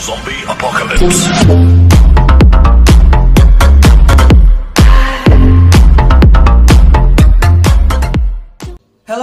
Zombie Halo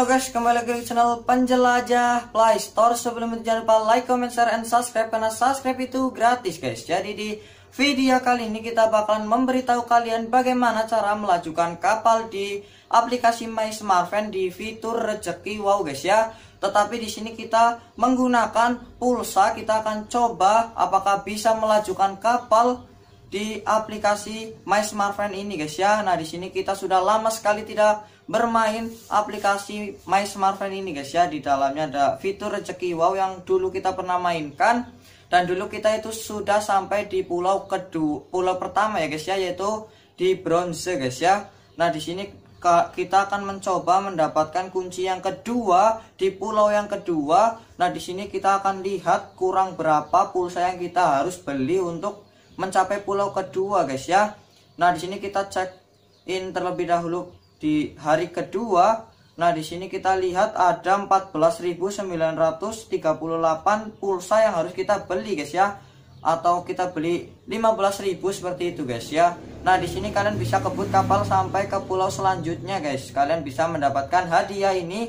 guys, kembali lagi di channel Penjelajah Playstore. Sebelum itu jangan lupa like, comment, share, and subscribe karena subscribe itu gratis guys. Jadi di Video kali ini kita bakalan memberitahu kalian bagaimana cara melajukan kapal di aplikasi My Smartphone di fitur rezeki wow guys ya. Tetapi di sini kita menggunakan pulsa, kita akan coba apakah bisa melajukan kapal di aplikasi My Smartphone ini guys ya. Nah, di sini kita sudah lama sekali tidak bermain aplikasi My Smartphone ini guys ya. Di dalamnya ada fitur rezeki wow yang dulu kita pernah mainkan dan dulu kita itu sudah sampai di pulau kedua pulau pertama ya guys ya yaitu di bronze guys ya nah di sini kita akan mencoba mendapatkan kunci yang kedua di pulau yang kedua. Nah, di sini kita akan lihat kurang berapa pulsa yang kita harus beli untuk mencapai pulau kedua, guys ya. Nah, di sini kita cek in terlebih dahulu di hari kedua Nah, di sini kita lihat ada 14.938 pulsa yang harus kita beli, guys ya. Atau kita beli 15.000 seperti itu, guys ya. Nah, di sini kalian bisa kebut kapal sampai ke pulau selanjutnya, guys. Kalian bisa mendapatkan hadiah ini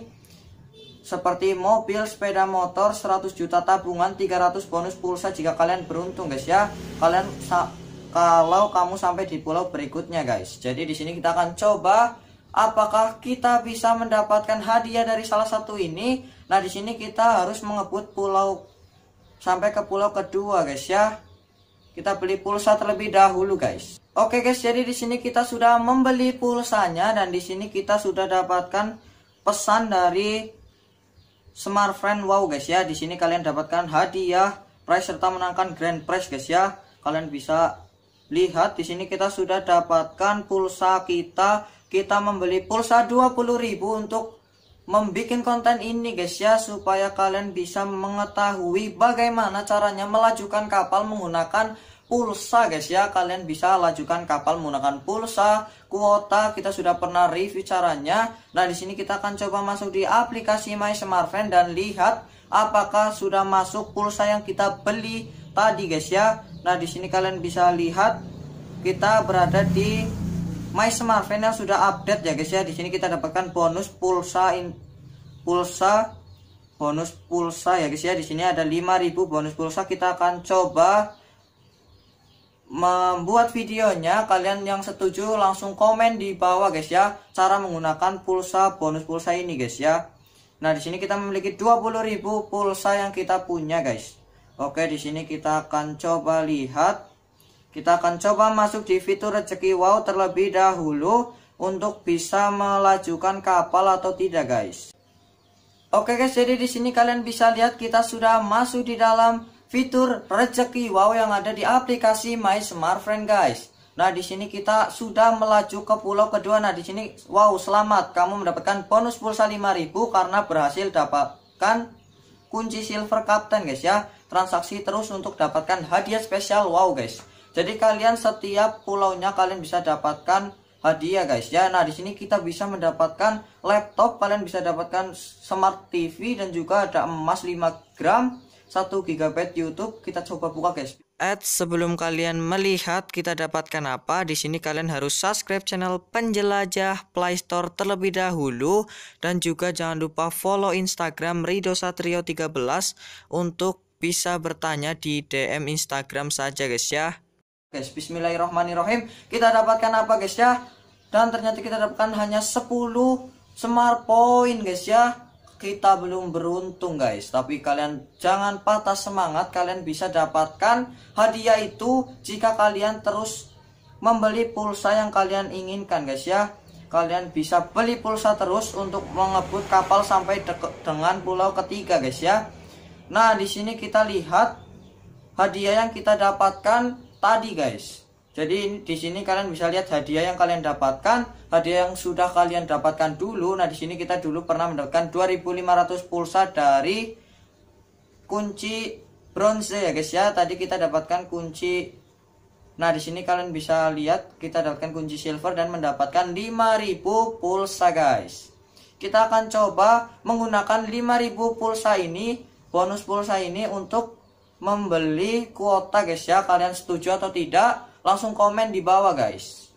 seperti mobil, sepeda motor, 100 juta tabungan, 300 bonus pulsa jika kalian beruntung, guys ya. Kalian kalau kamu sampai di pulau berikutnya, guys. Jadi di sini kita akan coba apakah kita bisa mendapatkan hadiah dari salah satu ini? Nah, di sini kita harus mengebut pulau sampai ke pulau kedua, guys ya. Kita beli pulsa terlebih dahulu, guys. Oke, guys, jadi di sini kita sudah membeli pulsanya dan di sini kita sudah dapatkan pesan dari Smart Friend Wow, guys ya. Di sini kalian dapatkan hadiah prize serta menangkan grand prize, guys ya. Kalian bisa lihat di sini kita sudah dapatkan pulsa kita kita membeli pulsa 20.000 untuk membuat konten ini guys ya supaya kalian bisa mengetahui bagaimana caranya melajukan kapal menggunakan pulsa guys ya kalian bisa lajukan kapal menggunakan pulsa kuota kita sudah pernah review caranya nah di sini kita akan coba masuk di aplikasi My Smartphone dan lihat apakah sudah masuk pulsa yang kita beli tadi guys ya nah di sini kalian bisa lihat kita berada di My Smartphone yang sudah update ya guys ya. Di sini kita dapatkan bonus pulsa in, pulsa bonus pulsa ya guys ya. Di sini ada 5000 bonus pulsa. Kita akan coba membuat videonya. Kalian yang setuju langsung komen di bawah guys ya. Cara menggunakan pulsa bonus pulsa ini guys ya. Nah, di sini kita memiliki 20.000 pulsa yang kita punya guys. Oke, di sini kita akan coba lihat kita akan coba masuk di fitur rezeki wow terlebih dahulu untuk bisa melajukan kapal atau tidak guys. Oke guys, jadi di sini kalian bisa lihat kita sudah masuk di dalam fitur rezeki wow yang ada di aplikasi My Smartfriend guys. Nah, di sini kita sudah melaju ke pulau kedua. Nah, di sini wow, selamat kamu mendapatkan bonus pulsa 5000 karena berhasil dapatkan kunci silver captain guys ya. Transaksi terus untuk dapatkan hadiah spesial wow guys. Jadi kalian setiap pulaunya kalian bisa dapatkan hadiah guys ya. Nah, di sini kita bisa mendapatkan laptop, kalian bisa dapatkan smart TV dan juga ada emas 5 gram, 1 GB YouTube. Kita coba buka guys. At sebelum kalian melihat kita dapatkan apa di sini kalian harus subscribe channel penjelajah Playstore terlebih dahulu dan juga jangan lupa follow Instagram Rido Satrio 13 untuk bisa bertanya di DM Instagram saja guys ya guys Bismillahirrahmanirrahim kita dapatkan apa guys ya dan ternyata kita dapatkan hanya 10 smart point guys ya kita belum beruntung guys tapi kalian jangan patah semangat kalian bisa dapatkan hadiah itu jika kalian terus membeli pulsa yang kalian inginkan guys ya kalian bisa beli pulsa terus untuk mengebut kapal sampai dengan pulau ketiga guys ya nah di sini kita lihat hadiah yang kita dapatkan tadi guys. Jadi di sini kalian bisa lihat hadiah yang kalian dapatkan, hadiah yang sudah kalian dapatkan dulu. Nah, di sini kita dulu pernah mendapatkan 2500 pulsa dari kunci bronze ya guys ya. Tadi kita dapatkan kunci Nah, di sini kalian bisa lihat kita dapatkan kunci silver dan mendapatkan 5000 pulsa guys. Kita akan coba menggunakan 5000 pulsa ini, bonus pulsa ini untuk membeli kuota guys ya kalian setuju atau tidak langsung komen di bawah guys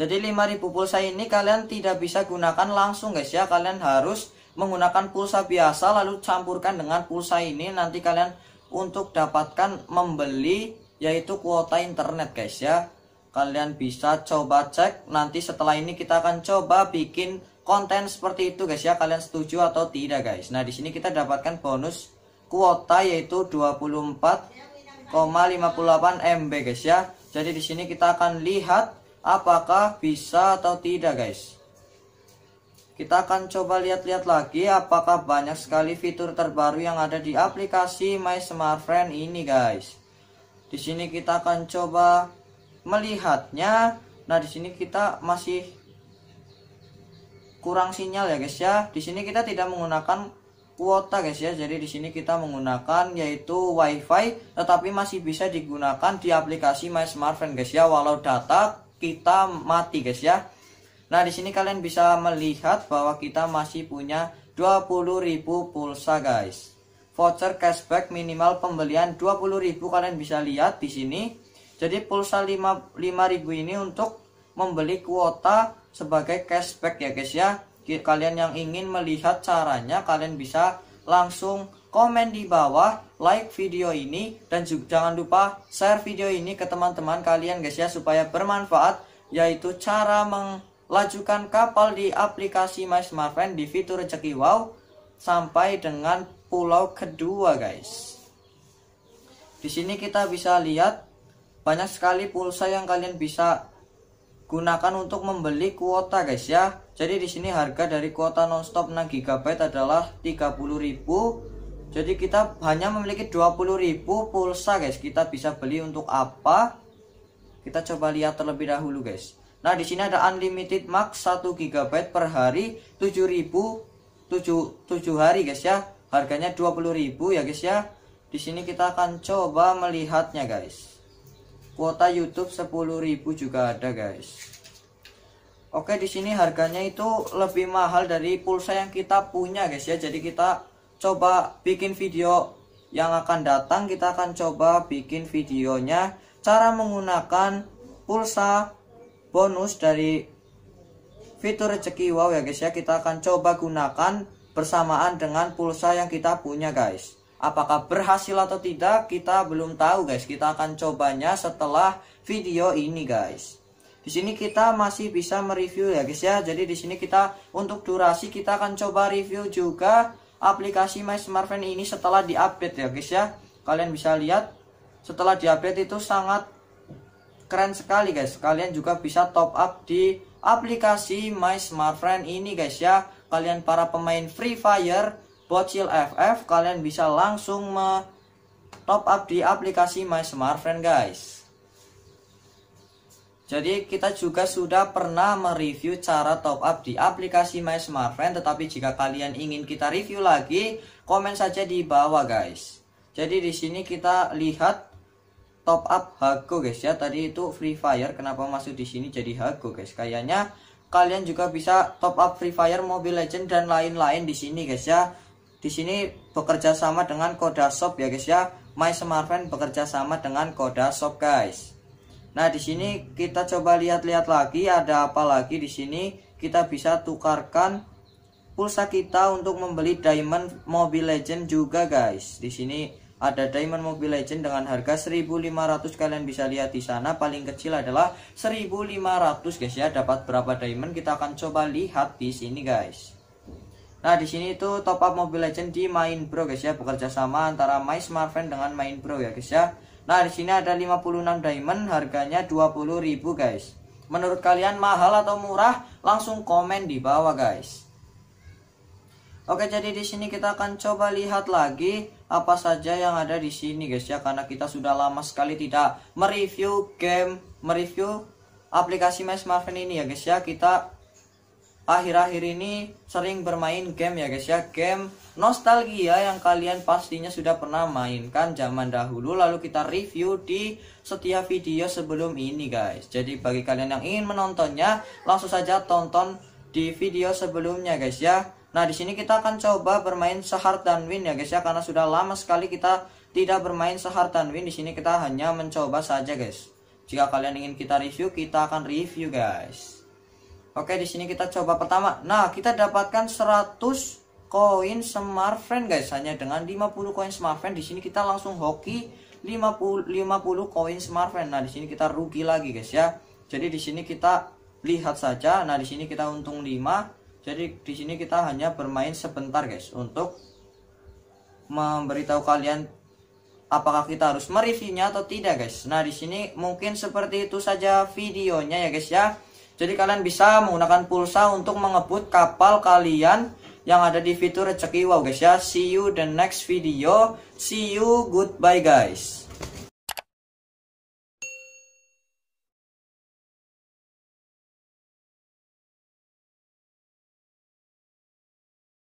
jadi 5000 pulsa ini kalian tidak bisa gunakan langsung guys ya kalian harus menggunakan pulsa biasa lalu campurkan dengan pulsa ini nanti kalian untuk dapatkan membeli yaitu kuota internet guys ya kalian bisa coba cek nanti setelah ini kita akan coba bikin konten seperti itu guys ya kalian setuju atau tidak guys nah di sini kita dapatkan bonus kuota yaitu 24,58 MB guys ya. Jadi di sini kita akan lihat apakah bisa atau tidak guys. Kita akan coba lihat-lihat lagi apakah banyak sekali fitur terbaru yang ada di aplikasi My Friend ini guys. Di sini kita akan coba melihatnya. Nah, di sini kita masih kurang sinyal ya guys ya. Di sini kita tidak menggunakan kuota guys ya. Jadi di sini kita menggunakan yaitu WiFi tetapi masih bisa digunakan di aplikasi My Smartphone guys ya walau data kita mati guys ya. Nah, di sini kalian bisa melihat bahwa kita masih punya 20.000 pulsa guys. Voucher cashback minimal pembelian 20.000 kalian bisa lihat di sini. Jadi pulsa 5.000 ini untuk membeli kuota sebagai cashback ya guys ya kalian yang ingin melihat caranya kalian bisa langsung komen di bawah like video ini dan juga jangan lupa share video ini ke teman-teman kalian guys ya supaya bermanfaat yaitu cara melajukan kapal di aplikasi My Smartphone di fitur rezeki wow sampai dengan pulau kedua guys di sini kita bisa lihat banyak sekali pulsa yang kalian bisa gunakan untuk membeli kuota guys ya. Jadi di sini harga dari kuota nonstop 6 GB adalah 30.000. Jadi kita hanya memiliki 20.000 pulsa guys. Kita bisa beli untuk apa? Kita coba lihat terlebih dahulu guys. Nah, di sini ada unlimited max 1 GB per hari 7.000 7 7 hari guys ya. Harganya 20.000 ya guys ya. Di sini kita akan coba melihatnya guys kuota YouTube 10.000 juga ada guys Oke di sini harganya itu lebih mahal dari pulsa yang kita punya guys ya. Jadi kita coba bikin video yang akan datang kita akan coba bikin videonya cara menggunakan pulsa bonus dari fitur rezeki wow ya guys ya. Kita akan coba gunakan bersamaan dengan pulsa yang kita punya guys. Apakah berhasil atau tidak kita belum tahu guys. Kita akan cobanya setelah video ini guys. Di sini kita masih bisa mereview ya guys ya. Jadi di sini kita untuk durasi kita akan coba review juga aplikasi My Smartphone ini setelah diupdate ya guys ya. Kalian bisa lihat setelah diupdate itu sangat keren sekali guys. Kalian juga bisa top up di aplikasi My Smartphone ini guys ya. Kalian para pemain Free Fire Bocil FF kalian bisa langsung me top up di aplikasi My Smartfriend guys. Jadi kita juga sudah pernah mereview cara top up di aplikasi My Smartfriend tetapi jika kalian ingin kita review lagi, komen saja di bawah guys. Jadi di sini kita lihat top up Hago guys ya. Tadi itu Free Fire kenapa masuk di sini jadi Hago guys. Kayaknya kalian juga bisa top up Free Fire, Mobile Legend dan lain-lain di sini guys ya di sini bekerja sama dengan koda shop ya guys ya my smartphone bekerja sama dengan koda shop guys nah di sini kita coba lihat-lihat lagi ada apa lagi di sini kita bisa tukarkan pulsa kita untuk membeli diamond mobile legend juga guys di sini ada diamond mobile legend dengan harga 1500 kalian bisa lihat di sana paling kecil adalah 1500 guys ya dapat berapa diamond kita akan coba lihat di sini guys Nah, di sini itu top up Mobile Legend di Main Pro guys ya, bekerja sama antara My Smartphone dengan Main Pro ya guys ya. Nah, di sini ada 56 diamond, harganya 20.000 guys. Menurut kalian mahal atau murah? Langsung komen di bawah guys. Oke, jadi di sini kita akan coba lihat lagi apa saja yang ada di sini guys ya karena kita sudah lama sekali tidak mereview game, mereview aplikasi My Smartphone ini ya guys ya. Kita akhir-akhir ini sering bermain game ya guys ya game nostalgia yang kalian pastinya sudah pernah mainkan zaman dahulu lalu kita review di setiap video sebelum ini guys jadi bagi kalian yang ingin menontonnya langsung saja tonton di video sebelumnya guys ya nah di sini kita akan coba bermain sehard dan win ya guys ya karena sudah lama sekali kita tidak bermain sehard dan win di sini kita hanya mencoba saja guys jika kalian ingin kita review kita akan review guys Oke, di sini kita coba pertama. Nah, kita dapatkan 100 koin smart friend guys hanya dengan 50 koin smart friend. Di sini kita langsung hoki 50 50 koin smart friend. Nah, di sini kita rugi lagi guys ya. Jadi di sini kita lihat saja. Nah, di sini kita untung 5. Jadi di sini kita hanya bermain sebentar guys untuk memberitahu kalian apakah kita harus mereviewnya atau tidak guys. Nah, di sini mungkin seperti itu saja videonya ya guys ya. Jadi kalian bisa menggunakan pulsa untuk mengebut kapal kalian yang ada di fitur rezeki wow guys ya. See you the next video. See you goodbye guys.